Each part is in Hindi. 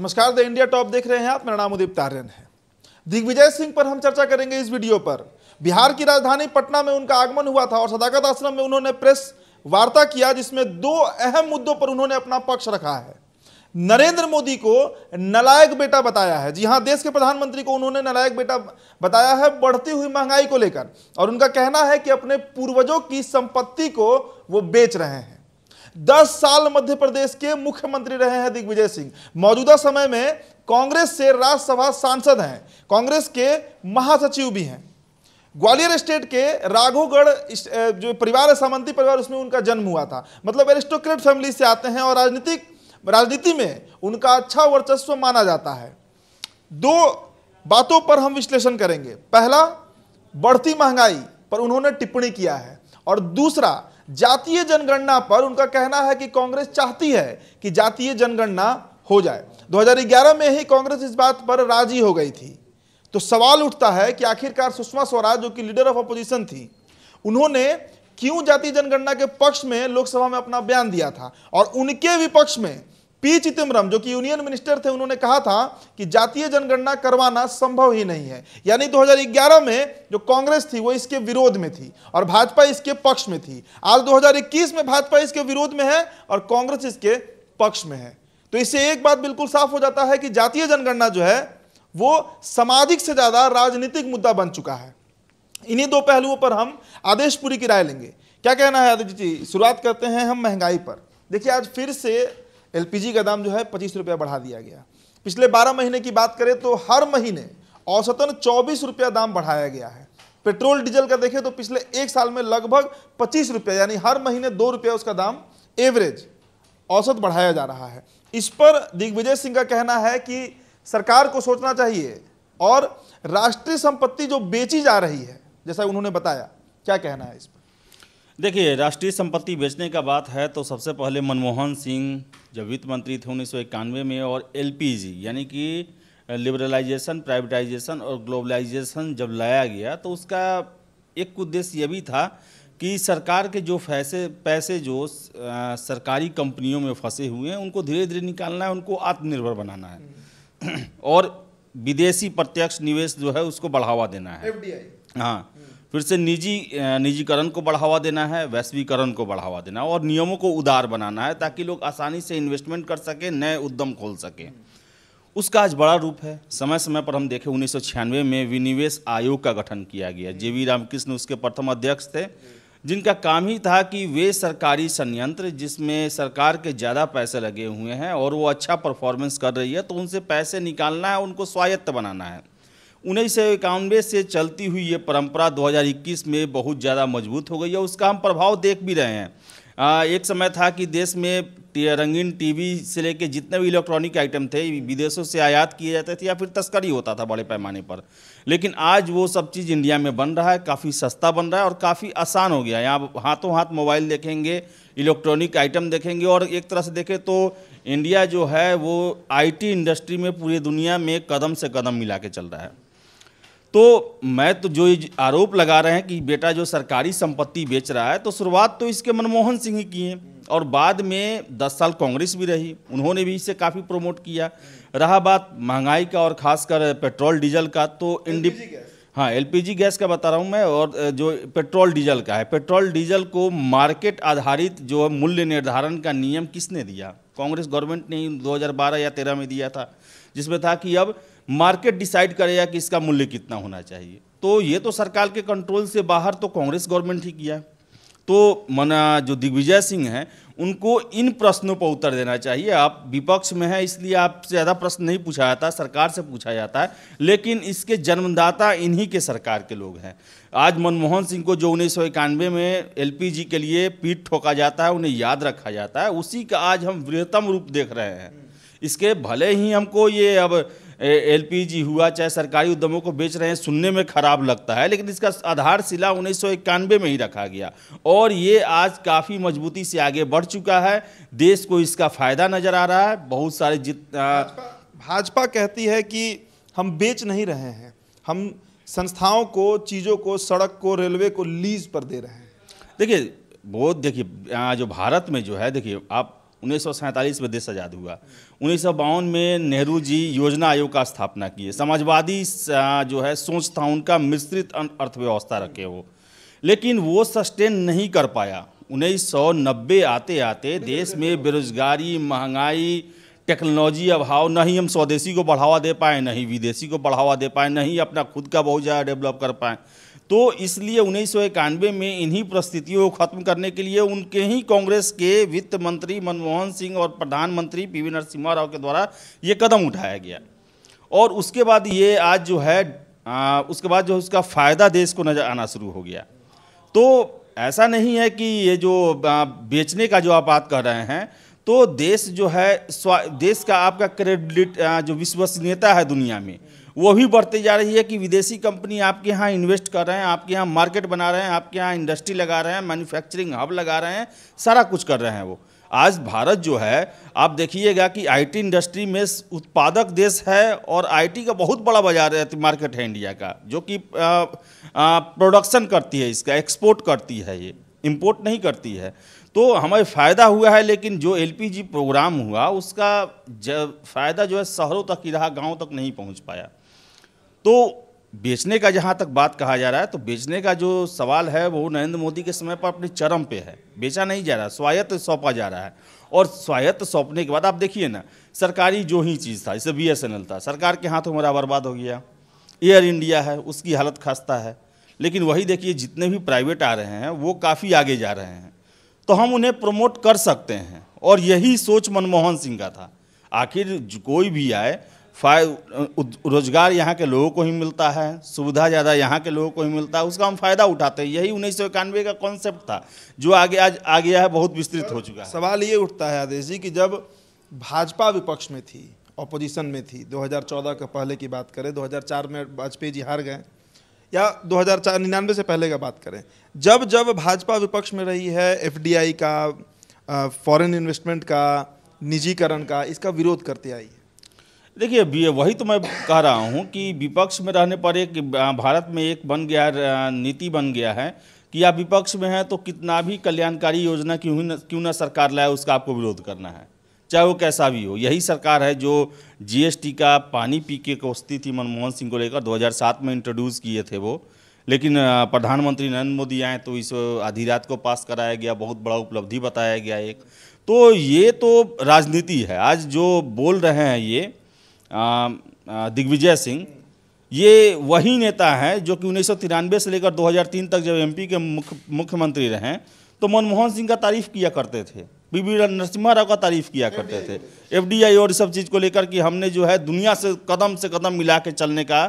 नमस्कार द इंडिया टॉप देख रहे हैं आप मेरा नाम उदीप तारन है दिग्विजय सिंह पर हम चर्चा करेंगे इस वीडियो पर बिहार की राजधानी पटना में उनका आगमन हुआ था और सदाकत आश्रम में उन्होंने प्रेस वार्ता किया जिसमें दो अहम मुद्दों पर उन्होंने अपना पक्ष रखा है नरेंद्र मोदी को नलायक बेटा बताया है जी हाँ देश के प्रधानमंत्री को उन्होंने नलायक बेटा बताया है बढ़ती हुई महंगाई को लेकर और उनका कहना है कि अपने पूर्वजों की संपत्ति को वो बेच रहे हैं दस साल मध्य प्रदेश के मुख्यमंत्री रहे हैं दिग्विजय सिंह मौजूदा समय में कांग्रेस से राज्यसभा सांसद हैं कांग्रेस के महासचिव भी हैं ग्वालियर स्टेट के राघोगढ़ जो परिवार है सामंती परिवार उसमें उनका जन्म हुआ था मतलब एरिस्टोक्रेट फैमिली से आते हैं और राजनीतिक राजनीति में उनका अच्छा वर्चस्व माना जाता है दो बातों पर हम विश्लेषण करेंगे पहला बढ़ती महंगाई पर उन्होंने टिप्पणी किया है और दूसरा जातीय जनगणना पर उनका कहना है कि कांग्रेस चाहती है कि जातीय जनगणना हो जाए 2011 में ही कांग्रेस इस बात पर राजी हो गई थी तो सवाल उठता है कि आखिरकार सुषमा स्वराज जो कि लीडर ऑफ अपोजिशन थी उन्होंने क्यों जातीय जनगणना के पक्ष में लोकसभा में अपना बयान दिया था और उनके विपक्ष में पी चिदम्बरम जो कि यूनियन मिनिस्टर थे उन्होंने कहा था कि जातीय जनगणना करवाना संभव ही नहीं है यानी 2011 में जो कांग्रेस थी वो इसके विरोध में थी और भाजपा इसके पक्ष में थी आज 2021 में भाजपा इसके विरोध में है और कांग्रेस इसके पक्ष में है तो इससे एक बात बिल्कुल साफ हो जाता है कि जातीय जनगणना जो है वो सामाजिक से ज़्यादा राजनीतिक मुद्दा बन चुका है इन्हीं दो पहलुओं पर हम आदेशपुरी की राय लेंगे क्या कहना है आदित्य जी शुरुआत करते हैं हम महंगाई पर देखिए आज फिर से एलपीजी का दाम जो है पच्चीस रुपया बढ़ा दिया गया पिछले बारह महीने की बात करें तो हर महीने औसतन चौबीस रुपया दाम बढ़ाया गया है पेट्रोल डीजल का देखें तो पिछले एक साल में लगभग पच्चीस रुपया यानी हर महीने दो रुपया उसका दाम एवरेज औसत बढ़ाया जा रहा है इस पर दिग्विजय सिंह का कहना है कि सरकार को सोचना चाहिए और राष्ट्रीय संपत्ति जो बेची जा रही है जैसा उन्होंने बताया क्या कहना है इस पर देखिए राष्ट्रीय संपत्ति बेचने का बात है तो सबसे पहले मनमोहन सिंह जब वित्त मंत्री थे उन्नीस में और एल यानी कि लिबरलाइजेशन प्राइवेटाइजेशन और ग्लोबलाइजेशन जब लाया गया तो उसका एक उद्देश्य यह भी था कि सरकार के जो फैसे पैसे जो आ, सरकारी कंपनियों में फंसे हुए हैं उनको धीरे धीरे निकालना है उनको आत्मनिर्भर बनाना है और विदेशी प्रत्यक्ष निवेश जो है उसको बढ़ावा देना है हाँ फिर से निजी निजीकरण को बढ़ावा देना है वैश्वीकरण को बढ़ावा देना है और नियमों को उदार बनाना है ताकि लोग आसानी से इन्वेस्टमेंट कर सकें नए उद्यम खोल सकें उसका आज बड़ा रूप है समय समय पर हम देखें उन्नीस में विनिवेश आयोग का गठन किया गया जे वी रामकृष्ण उसके प्रथम अध्यक्ष थे जिनका काम ही था कि वे सरकारी संयंत्र जिसमें सरकार के ज़्यादा पैसे लगे हुए हैं और वो अच्छा परफॉर्मेंस कर रही है तो उनसे पैसे निकालना है उनको स्वायत्त बनाना है उन्नीस सौ इक्यानवे से चलती हुई ये परंपरा 2021 में बहुत ज़्यादा मजबूत हो गई है उसका हम प्रभाव देख भी रहे हैं आ, एक समय था कि देश में रंगीन टीवी से लेके जितने भी इलेक्ट्रॉनिक आइटम थे विदेशों से आयात किए जाते थे या फिर तस्करी होता था बड़े पैमाने पर लेकिन आज वो सब चीज़ इंडिया में बन रहा है काफ़ी सस्ता बन रहा है और काफ़ी आसान हो गया है यहाँ हाथों हाथ मोबाइल देखेंगे इलेक्ट्रॉनिक आइटम देखेंगे और एक तरह से देखें तो इंडिया जो है वो आईटी इंडस्ट्री में पूरी दुनिया में कदम से कदम मिला के चल रहा है तो मैं तो जो आरोप लगा रहे हैं कि बेटा जो सरकारी संपत्ति बेच रहा है तो शुरुआत तो इसके मनमोहन सिंह ही किए और बाद में 10 साल कांग्रेस भी रही उन्होंने भी इसे काफ़ी प्रमोट किया रहा बात महंगाई का और ख़ासकर पेट्रोल डीजल का तो इंडिप हाँ एलपीजी गैस का बता रहा हूँ मैं और जो पेट्रोल डीजल का है पेट्रोल डीजल को मार्केट आधारित जो मूल्य निर्धारण का नियम किसने दिया कांग्रेस गवर्नमेंट ने 2012 या 13 में दिया था जिसमें था कि अब मार्केट डिसाइड करेगा कि इसका मूल्य कितना होना चाहिए तो ये तो सरकार के कंट्रोल से बाहर तो कांग्रेस गवर्नमेंट ही किया तो मना जो दिग्विजय सिंह हैं उनको इन प्रश्नों पर उत्तर देना चाहिए आप विपक्ष में हैं इसलिए आपसे ज़्यादा प्रश्न नहीं पूछा जाता सरकार से पूछा जाता है लेकिन इसके जन्मदाता इन्हीं के सरकार के लोग हैं आज मनमोहन सिंह को जो उन्नीस में एलपीजी के लिए पीठ ठोका जाता है उन्हें याद रखा जाता है उसी का आज हम वृहत्तम रूप देख रहे हैं इसके भले ही हमको ये अब एलपीजी हुआ चाहे सरकारी उद्यमों को बेच रहे हैं सुनने में खराब लगता है लेकिन इसका आधारशिला उन्नीस में ही रखा गया और ये आज काफ़ी मजबूती से आगे बढ़ चुका है देश को इसका फ़ायदा नज़र आ रहा है बहुत सारे जित भाजपा कहती है कि हम बेच नहीं रहे हैं हम संस्थाओं को चीज़ों को सड़क को रेलवे को लीज पर दे रहे हैं देखिए बहुत देखिए जो भारत में जो है देखिए आप उन्नीस में देश आज़ाद हुआ उन्नीस में नेहरू जी योजना आयोग का स्थापना किए समाजवादी जो है सोच था उनका मिश्रित अर्थव्यवस्था रखे वो लेकिन वो सस्टेन नहीं कर पाया उन्नीस आते आते देश में बेरोजगारी महंगाई टेक्नोलॉजी अभाव न ही हम स्वदेशी को बढ़ावा दे पाए नहीं विदेशी को बढ़ावा दे पाए नहीं अपना खुद का बहुत ज़्यादा डेवलप कर पाएँ तो इसलिए उन्नीस में इन्हीं परिस्थितियों को खत्म करने के लिए उनके ही कांग्रेस के वित्त मंत्री मनमोहन सिंह और प्रधानमंत्री पी वी नरसिम्हा राव के द्वारा ये कदम उठाया गया और उसके बाद ये आज जो है आ, उसके बाद जो उसका फ़ायदा देश को नज़र आना शुरू हो गया तो ऐसा नहीं है कि ये जो बेचने का जो आप बात कर रहे हैं तो देश जो है देश का आपका क्रेडिट जो विश्वसनीयता है दुनिया में वो भी बढ़ती जा रही है कि विदेशी कंपनी आपके यहाँ इन्वेस्ट कर रहे हैं आपके यहाँ मार्केट बना रहे हैं आपके यहाँ इंडस्ट्री लगा रहे हैं मैन्युफैक्चरिंग हब लगा रहे हैं सारा कुछ कर रहे हैं वो आज भारत जो है आप देखिएगा कि आईटी इंडस्ट्री में उत्पादक देश है और आईटी का बहुत बड़ा बाजार है मार्केट है इंडिया का जो कि प्रोडक्शन करती है इसका एक्सपोर्ट करती है ये इम्पोर्ट नहीं करती है तो हमें फ़ायदा हुआ है लेकिन जो एलपीजी प्रोग्राम हुआ उसका फ़ायदा जो है शहरों तक ही रहा गाँव तक नहीं पहुँच पाया तो बेचने का जहाँ तक बात कहा जा रहा है तो बेचने का जो सवाल है वो नरेंद्र मोदी के समय पर अपने चरम पे है बेचा नहीं जा रहा स्वायत्त सौंपा जा रहा है और स्वायत्त सौंपने के बाद आप देखिए ना सरकारी जो ही चीज़ था जैसे बी था सरकार के हाथों हमारा बर्बाद हो गया एयर इंडिया है उसकी हालत खस्ता है लेकिन वही देखिए जितने भी प्राइवेट आ रहे हैं वो काफ़ी आगे जा रहे हैं तो हम उन्हें प्रमोट कर सकते हैं और यही सोच मनमोहन सिंह का था आखिर कोई भी आए फाय रोजगार यहाँ के लोगों को ही मिलता है सुविधा ज़्यादा यहाँ के लोगों को ही मिलता है उसका हम फायदा उठाते हैं यही उन्नीस का कॉन्सेप्ट था जो आगे आज आ गया है बहुत विस्तृत हो चुका है सवाल ये उठता है आदेश जी कि जब भाजपा विपक्ष में थी अपोजिशन में थी 2014 के पहले की बात करें 2004 में वाजपेयी जी हार गए या दो निन्यानवे से पहले का बात करें जब जब भाजपा विपक्ष में रही है एफ का फॉरन इन्वेस्टमेंट का निजीकरण का इसका विरोध करते आई देखिए अभी वही तो मैं कह रहा हूँ कि विपक्ष में रहने पर एक भारत में एक बन गया नीति बन गया है कि आप विपक्ष में हैं तो कितना भी कल्याणकारी योजना क्यों न क्यों ना सरकार लाए उसका आपको विरोध करना है चाहे वो कैसा भी हो यही सरकार है जो जीएसटी का पानी पी के कोसती थी मनमोहन सिंह को लेकर 2007 में इंट्रोड्यूस किए थे वो लेकिन प्रधानमंत्री नरेंद्र मोदी आए तो इस आधी रात को पास कराया गया बहुत बड़ा उपलब्धि बताया गया एक तो ये तो राजनीति है आज जो बोल रहे हैं ये दिग्विजय सिंह ये वही नेता हैं जो कि उन्नीस से लेकर 2003 तक जब एमपी के मुख्य मुख्यमंत्री रहे तो मनमोहन सिंह का तारीफ किया करते थे बीबी नरसिम्हा राव का तारीफ किया करते थे एफडीआई और सब चीज़ को लेकर कि हमने जो है दुनिया से कदम से कदम मिला के चलने का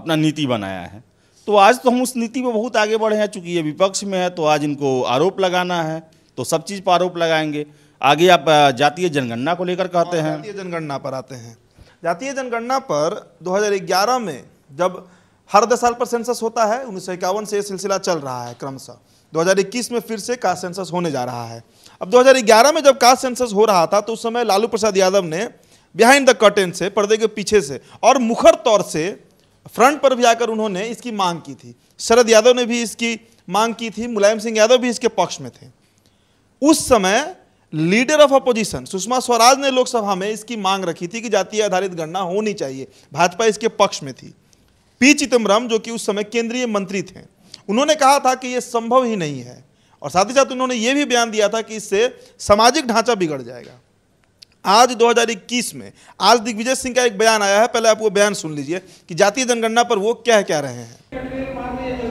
अपना नीति बनाया है तो आज तो हम उस नीति में बहुत आगे बढ़े हैं चूँकि ये विपक्ष में है तो आज इनको आरोप लगाना है तो सब चीज़ पर आरोप लगाएंगे आगे आप जातीय जनगणना को लेकर कहते हैं जातीय जनगणना पर आते हैं जातीय जनगणना पर 2011 में जब हर दस साल पर सेंसस होता है उन्नीस से ये सिलसिला चल रहा है क्रमशः 2021 में फिर से कास्ट सेंसस होने जा रहा है अब 2011 में जब कास्ट सेंसस हो रहा था तो उस समय लालू प्रसाद यादव ने बिहाइंड द कर्टेन से पर्दे के पीछे से और मुखर तौर से फ्रंट पर भी आकर उन्होंने इसकी मांग की थी शरद यादव ने भी इसकी मांग की थी मुलायम सिंह यादव भी इसके पक्ष में थे उस समय leader of opposition Sushma Swaraj ने लोकसभा में इसकी मांग रखी थी कि जाति आधारित गणना होनी चाहिए भाजपा इसके पक्ष में थी पी चिदम्बरम जो कि उस समय केंद्रीय मंत्री थे उन्होंने कहा था कि यह संभव ही नहीं है और साथ ही साथ उन्होंने यह भी बयान दिया था कि इससे सामाजिक ढांचा बिगड़ जाएगा आज 2021 में आज दिग्विजय सिंह का एक बयान आया है पहले आप वो बयान सुन लीजिए कि जातीय जनगणना पर वो क्या कह रहे हैं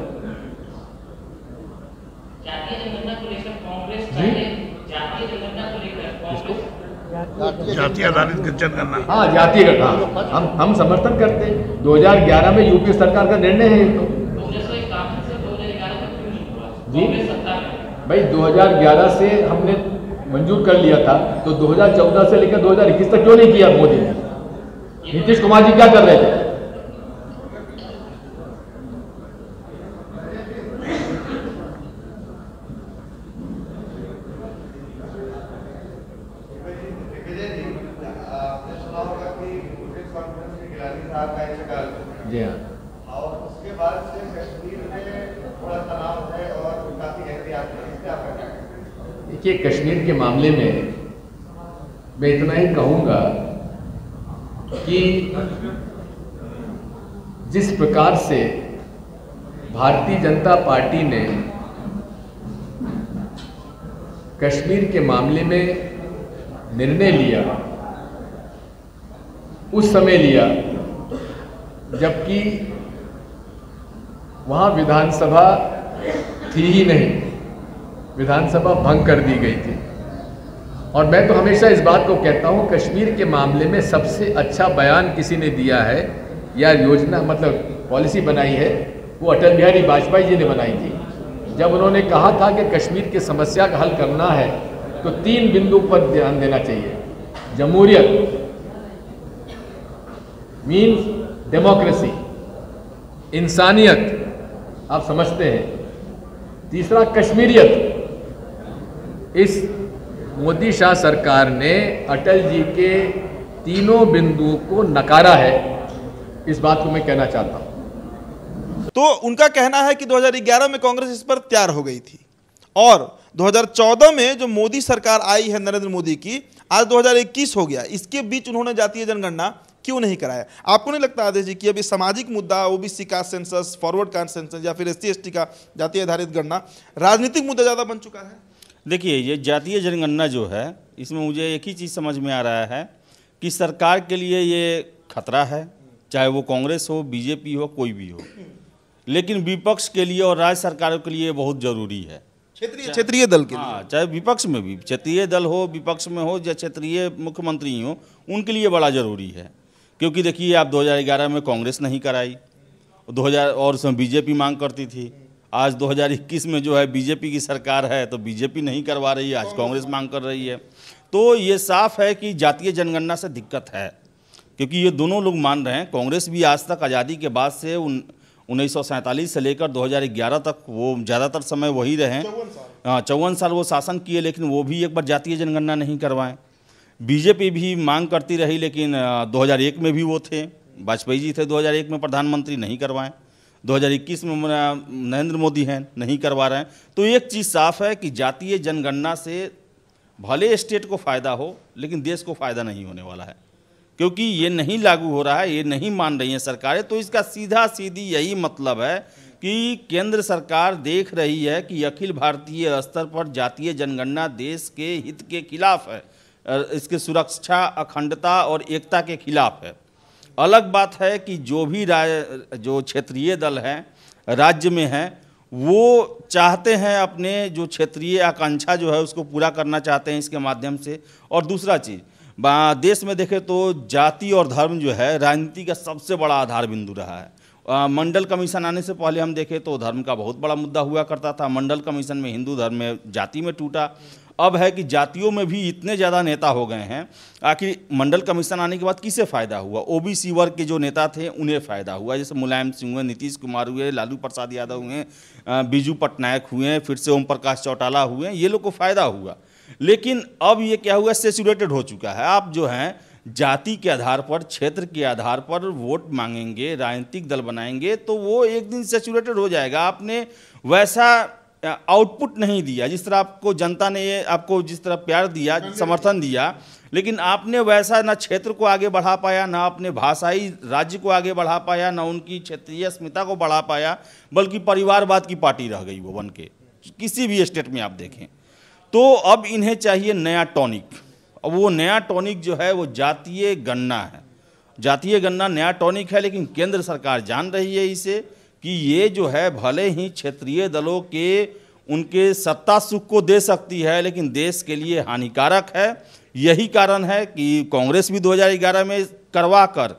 जाति आधारित किचन करना हाँ जाति का हम हम समर्थन करते हैं 2011 में यूपी सरकार का निर्णय है तो जी भाई 2011 से हमने मंजूर कर लिया था तो 2014 से लेकर 2021 तक क्यों नहीं किया मोदी ने नीतीश कुमार जी क्या कर रहे थे उसके बाद से कश्मीर में थोड़ा तनाव है और काफ़ी एहतियात है क्या देखिए कश्मीर के मामले में मैं इतना ही कहूँगा कि जिस प्रकार से भारतीय जनता पार्टी ने कश्मीर के मामले में निर्णय लिया उस समय लिया जबकि वहाँ विधानसभा थी ही नहीं विधानसभा भंग कर दी गई थी और मैं तो हमेशा इस बात को कहता हूँ कश्मीर के मामले में सबसे अच्छा बयान किसी ने दिया है या योजना मतलब पॉलिसी बनाई है वो अटल बिहारी वाजपेयी जी ने बनाई थी जब उन्होंने कहा था कि कश्मीर की समस्या का हल करना है तो तीन बिंदु पर ध्यान देना चाहिए जमहूरियत मीन्स डेमोक्रेसी इंसानियत आप समझते हैं तीसरा कश्मीरियत इस मोदी शाह सरकार ने अटल जी के तीनों बिंदुओं को नकारा है इस बात को मैं कहना चाहता हूं तो उनका कहना है कि 2011 में कांग्रेस इस पर तैयार हो गई थी और 2014 में जो मोदी सरकार आई है नरेंद्र मोदी की आज 2021 हो गया इसके बीच उन्होंने जातीय जनगणना क्यों नहीं कराया आपको नहीं लगता आदेश जी कि अभी सामाजिक मुद्दा ओबीसी का सेंसस फॉरवर्ड का सेंसस या फिर एस सी का जातीय आधारित गणना राजनीतिक मुद्दा ज़्यादा बन चुका है देखिए ये जातीय जनगणना जो है इसमें मुझे एक ही चीज़ समझ में आ रहा है कि सरकार के लिए ये खतरा है चाहे वो कांग्रेस हो बीजेपी हो कोई भी हो लेकिन विपक्ष के लिए और राज्य सरकारों के लिए बहुत ज़रूरी है क्षेत्रीय क्षेत्रीय दल के हाँ चाहे विपक्ष में भी क्षेत्रीय दल हो विपक्ष में हो या क्षेत्रीय मुख्यमंत्री हो उनके लिए बड़ा ज़रूरी है क्योंकि देखिए आप 2011 में कांग्रेस नहीं कराई 2000 और उसमें बीजेपी मांग करती थी आज 2021 में जो है बीजेपी की सरकार है तो बीजेपी नहीं करवा रही है आज कांग्रेस मांग कर रही है तो ये साफ है कि जातीय जनगणना से दिक्कत है क्योंकि ये दोनों लोग मान रहे हैं कांग्रेस भी आज तक आज़ादी के बाद से उन उन्नीस से लेकर 2011 तक वो ज़्यादातर समय वही रहे हाँ, चौवन साल वो शासन किए लेकिन वो भी एक बार जातीय जनगणना नहीं करवाएं बीजेपी भी मांग करती रही लेकिन 2001 में भी वो थे वाजपेयी जी थे 2001 में प्रधानमंत्री नहीं करवाएं 2021 में नरेंद्र मोदी हैं नहीं करवा रहे हैं तो एक चीज़ साफ है कि जातीय जनगणना से भले स्टेट को फ़ायदा हो लेकिन देश को फ़ायदा नहीं होने वाला है क्योंकि ये नहीं लागू हो रहा है ये नहीं मान रही हैं सरकारें तो इसका सीधा सीधी यही मतलब है कि केंद्र सरकार देख रही है कि अखिल भारतीय स्तर पर जातीय जनगणना देश के हित के खिलाफ है इसके सुरक्षा अखंडता और एकता के खिलाफ है अलग बात है कि जो भी जो क्षेत्रीय दल हैं राज्य में हैं वो चाहते हैं अपने जो क्षेत्रीय आकांक्षा जो है उसको पूरा करना चाहते हैं इसके माध्यम से और दूसरा चीज़ देश में देखें तो जाति और धर्म जो है राजनीति का सबसे बड़ा आधार बिंदु रहा है मंडल कमीशन आने से पहले हम देखें तो धर्म का बहुत बड़ा मुद्दा हुआ करता था मंडल कमीशन में हिंदू धर्म में जाति में टूटा अब है कि जातियों में भी इतने ज़्यादा नेता हो गए हैं आखिर मंडल कमीशन आने के बाद किसे फ़ायदा हुआ ओबीसी वर्ग के जो नेता थे उन्हें फ़ायदा हुआ जैसे मुलायम सिंह हुए नीतीश कुमार हुए लालू प्रसाद यादव हुए बीजू पटनायक हुए फिर से ओम प्रकाश चौटाला हुए ये लोग को फ़ायदा हुआ लेकिन अब ये क्या हुआ सेचुरेटेड हो चुका है आप जो हैं जाति के आधार पर क्षेत्र के आधार पर वोट मांगेंगे राजनीतिक दल बनाएंगे तो वो एक दिन सेचुरेटेड हो जाएगा आपने वैसा आउटपुट नहीं दिया जिस तरह आपको जनता ने ये आपको जिस तरह प्यार दिया समर्थन दिया लेकिन आपने वैसा ना क्षेत्र को आगे बढ़ा पाया ना अपने भाषाई राज्य को आगे बढ़ा पाया ना उनकी क्षेत्रीय अस्मिता को बढ़ा पाया बल्कि परिवारवाद की पार्टी रह गई वो बन के किसी भी स्टेट में आप देखें तो अब इन्हें चाहिए नया टॉनिक और वो नया टॉनिक जो है वो जातीय गन्ना है जातीय गन्ना नया टॉनिक है लेकिन केंद्र सरकार जान रही है इसे कि ये जो है भले ही क्षेत्रीय दलों के उनके सत्ता सुख को दे सकती है लेकिन देश के लिए हानिकारक है यही कारण है कि कांग्रेस भी 2011 में करवा कर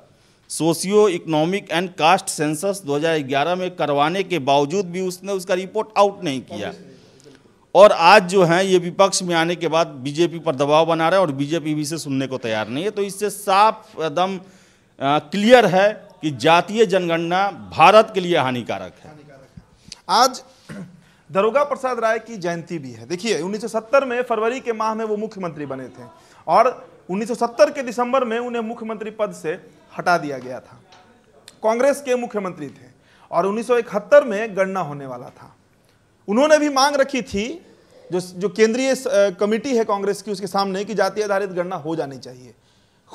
socio economic and caste census 2011 में करवाने के बावजूद भी उसने उसका रिपोर्ट आउट नहीं किया और आज जो है ये विपक्ष में आने के बाद बीजेपी पर दबाव बना रहे हैं और बीजेपी भी इसे सुनने को तैयार नहीं है तो इससे साफ एकदम क्लियर है कि जातीय जनगणना भारत के लिए हानिकारक है आज दरोगा प्रसाद राय की जयंती भी है देखिए 1970 में फरवरी के माह में वो मुख्यमंत्री बने थे और 1970 के दिसंबर में उन्हें मुख्यमंत्री पद से हटा दिया गया था कांग्रेस के मुख्यमंत्री थे और 1971 में गणना होने वाला था उन्होंने भी मांग रखी थी जो जो केंद्रीय कमेटी है कांग्रेस की उसके सामने कि जाति आधारित गणना हो जानी चाहिए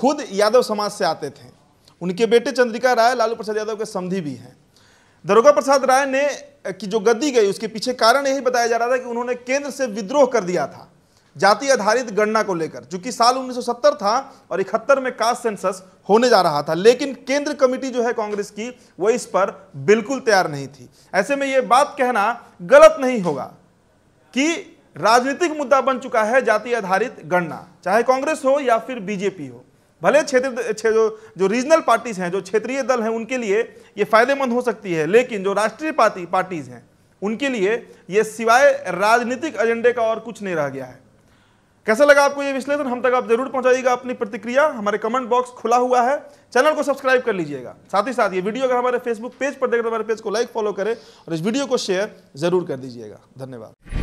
खुद यादव समाज से आते थे उनके बेटे चंद्रिका राय लालू प्रसाद यादव के समधि भी हैं दरोगा प्रसाद राय ने की जो गद्दी गई उसके पीछे कारण यही बताया जा रहा था कि उन्होंने केंद्र से विद्रोह कर दिया था जाति आधारित गणना को लेकर चूंकि साल 1970 था और इकहत्तर में कास्ट सेंसस होने जा रहा था लेकिन केंद्र कमेटी जो है कांग्रेस की वो इस पर बिल्कुल तैयार नहीं थी ऐसे में ये बात कहना गलत नहीं होगा कि राजनीतिक मुद्दा बन चुका है जाति आधारित गणना चाहे कांग्रेस हो या फिर बीजेपी हो भले क्षेत्र जो जो रीजनल पार्टीज हैं जो क्षेत्रीय दल हैं उनके लिए ये फायदेमंद हो सकती है लेकिन जो राष्ट्रीय पार्टी पार्टीज हैं उनके लिए ये सिवाय राजनीतिक एजेंडे का और कुछ नहीं रह गया है कैसा लगा आपको ये विश्लेषण हम तक आप जरूर पहुंचाइएगा अपनी प्रतिक्रिया हमारे कमेंट बॉक्स खुला हुआ है चैनल को सब्सक्राइब कर लीजिएगा साथ ही साथ ये वीडियो अगर हमारे फेसबुक पेज पर देख तो हमारे पेज को लाइक फॉलो करें और इस वीडियो को शेयर जरूर कर दीजिएगा धन्यवाद